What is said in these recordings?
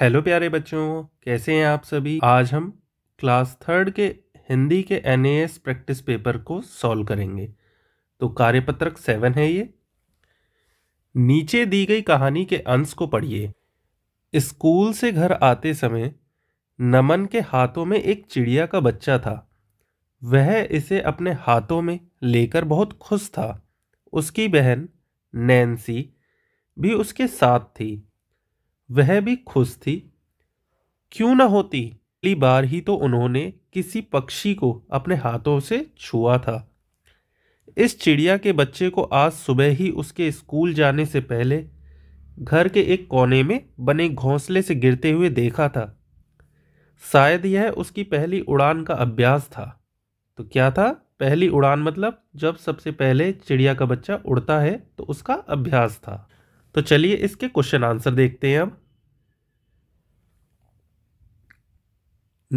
hello प्यारे बच्चों कैसे हैं आप सभी आज हम क्लास थर्ड के हिंदी के एन प्रैक्टिस पेपर को सॉल्व करेंगे तो कार्यपत्रक सेवन है ये नीचे दी गई कहानी के अंश को पढ़िए स्कूल से घर आते समय नमन के हाथों में एक चिड़िया का बच्चा था वह इसे अपने हाथों में लेकर बहुत खुश था उसकी बहन नैन्सी भी उसके साथ थी वह भी खुश थी क्यों ना होती पहली बार ही तो उन्होंने किसी पक्षी को अपने हाथों से छुआ था इस चिड़िया के बच्चे को आज सुबह ही उसके स्कूल जाने से पहले घर के एक कोने में बने घोंसले से गिरते हुए देखा था शायद यह उसकी पहली उड़ान का अभ्यास था तो क्या था पहली उड़ान मतलब जब सबसे पहले चिड़िया का बच्चा उड़ता है तो उसका अभ्यास था तो चलिए इसके क्वेश्चन आंसर देखते हैं हम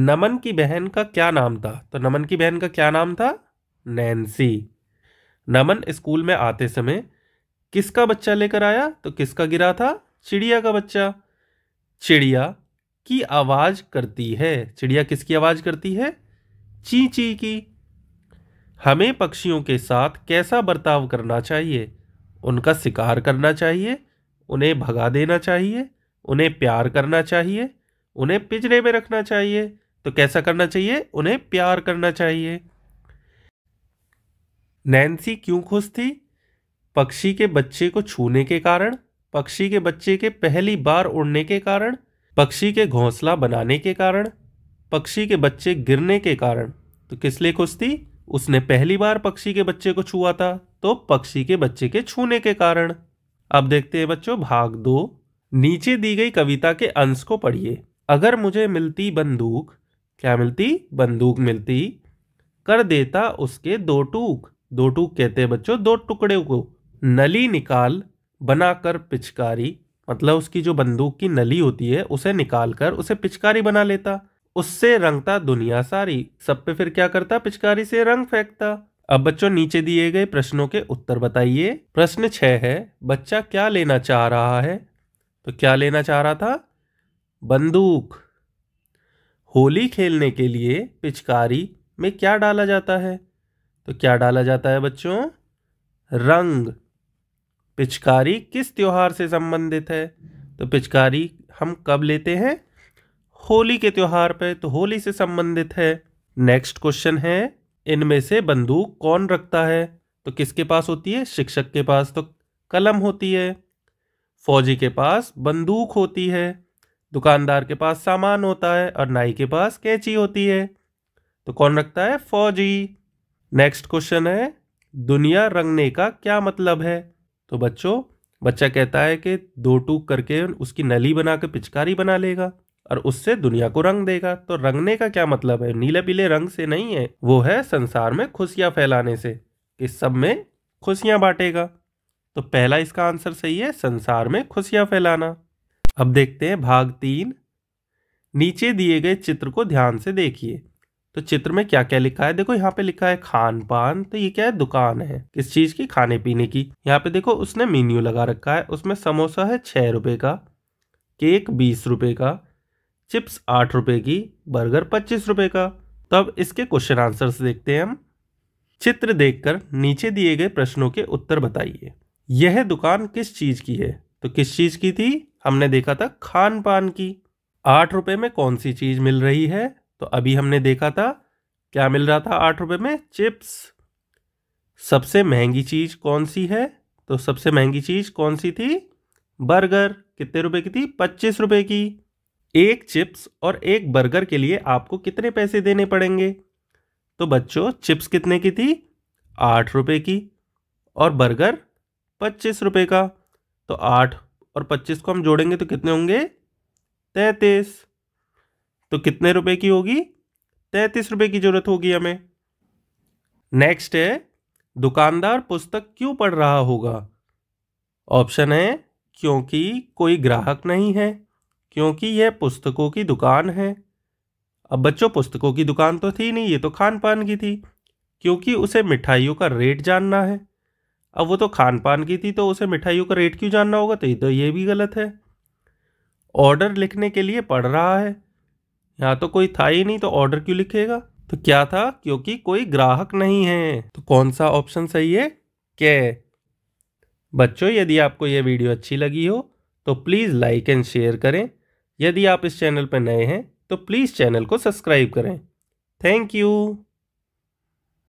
नमन की बहन का क्या नाम था तो नमन की बहन का क्या नाम था नैन्सी नमन स्कूल में आते समय किसका बच्चा लेकर आया तो किसका गिरा था चिड़िया का बच्चा चिड़िया की आवाज़ करती है चिड़िया किसकी आवाज़ करती है ची ची की हमें पक्षियों के साथ कैसा बर्ताव करना चाहिए उनका शिकार करना चाहिए उन्हें भगा देना चाहिए उन्हें प्यार करना चाहिए उन्हें पिंजरे में रखना चाहिए तो कैसा करना चाहिए उन्हें प्यार करना चाहिए नैन्सी क्यों खुश थी पक्षी के बच्चे को छूने के कारण पक्षी के बच्चे के पहली बार उड़ने के कारण पक्षी के घोंसला बनाने के कारण पक्षी के बच्चे गिरने के कारण तो किस लिए खुश थी उसने पहली बार पक्षी के बच्चे को छुआ था तो पक्षी के बच्चे के छूने के कारण अब देखते हैं बच्चों भाग दो नीचे दी गई कविता के अंश को पढ़िए अगर मुझे मिलती बंदूक क्या मिलती बंदूक मिलती कर देता उसके दो टूक दो टूक कहते हैं बच्चों दो टुकड़े को नली निकाल बनाकर पिचकारी मतलब उसकी जो बंदूक की नली होती है उसे निकाल कर उसे पिचकारी बना लेता उससे रंगता दुनिया सारी सब पे फिर क्या करता पिचकारी से रंग फेंकता अब बच्चों नीचे दिए गए प्रश्नों के उत्तर बताइए प्रश्न छः है बच्चा क्या लेना चाह रहा है तो क्या लेना चाह रहा था बंदूक होली खेलने के लिए पिचकारी में क्या डाला जाता है तो क्या डाला जाता है बच्चों रंग पिचकारी किस त्यौहार से संबंधित है तो पिचकारी हम कब लेते हैं होली के त्यौहार पे तो होली से संबंधित है नेक्स्ट क्वेश्चन है इनमें से बंदूक कौन रखता है तो किसके पास होती है शिक्षक के पास तो कलम होती है फौजी के पास बंदूक होती है दुकानदार के पास सामान होता है और नाई के पास कैची होती है तो कौन रखता है फौजी नेक्स्ट क्वेश्चन है दुनिया रंगने का क्या मतलब है तो बच्चों बच्चा कहता है कि दो टूक करके उसकी नली बना के पिचकारी बना लेगा और उससे दुनिया को रंग देगा तो रंगने का क्या मतलब है नीले पीले रंग से नहीं है वो है संसार में खुशियाँ फैलाने से इस सब में खुशियाँ बांटेगा तो पहला इसका आंसर सही है संसार में खुशियाँ फैलाना अब देखते हैं भाग तीन नीचे दिए गए चित्र को ध्यान से देखिए तो चित्र में क्या क्या लिखा है देखो यहाँ पे लिखा है खान पान तो ये क्या है दुकान है किस चीज की खाने पीने की यहाँ पे देखो उसने मेन्यू लगा रखा है उसमें समोसा है छह रुपए का केक बीस रुपए का चिप्स आठ रुपये की बर्गर पच्चीस रुपये का तो अब इसके क्वेश्चन आंसर्स देखते हैं हम चित्र देखकर नीचे दिए गए प्रश्नों के उत्तर बताइए यह दुकान किस चीज़ की है तो किस चीज़ की थी हमने देखा था खान पान की आठ रुपये में कौन सी चीज़ मिल रही है तो अभी हमने देखा था क्या मिल रहा था आठ रुपये में चिप्स सबसे महंगी चीज़ कौन सी है तो सबसे महंगी चीज़ कौन सी थी बर्गर कितने रुपए की थी पच्चीस रुपए की एक चिप्स और एक बर्गर के लिए आपको कितने पैसे देने पड़ेंगे तो बच्चों चिप्स कितने की थी आठ रुपये की और बर्गर पच्चीस रुपये का तो आठ और पच्चीस को हम जोड़ेंगे तो कितने होंगे तैतीस तो कितने रुपए की होगी तैतीस रुपये की ज़रूरत होगी हमें नेक्स्ट है दुकानदार पुस्तक क्यों पढ़ रहा होगा ऑप्शन है क्योंकि कोई ग्राहक नहीं है क्योंकि यह पुस्तकों की दुकान है अब बच्चों पुस्तकों की दुकान तो थी नहीं ये तो खान पान की थी क्योंकि उसे मिठाइयों का रेट जानना है अब वो तो खान पान की थी तो उसे मिठाइयों का रेट क्यों जानना होगा तो ये तो ये भी गलत है ऑर्डर लिखने के लिए पढ़ रहा है यहाँ तो कोई था ही नहीं तो ऑर्डर क्यों लिखेगा तो क्या था क्योंकि कोई ग्राहक नहीं है तो कौन सा ऑप्शन सही है क्या बच्चों यदि आपको यह वीडियो अच्छी लगी हो तो प्लीज़ लाइक एंड शेयर करें यदि आप इस चैनल पर नए हैं तो प्लीज़ चैनल को सब्सक्राइब करें थैंक यू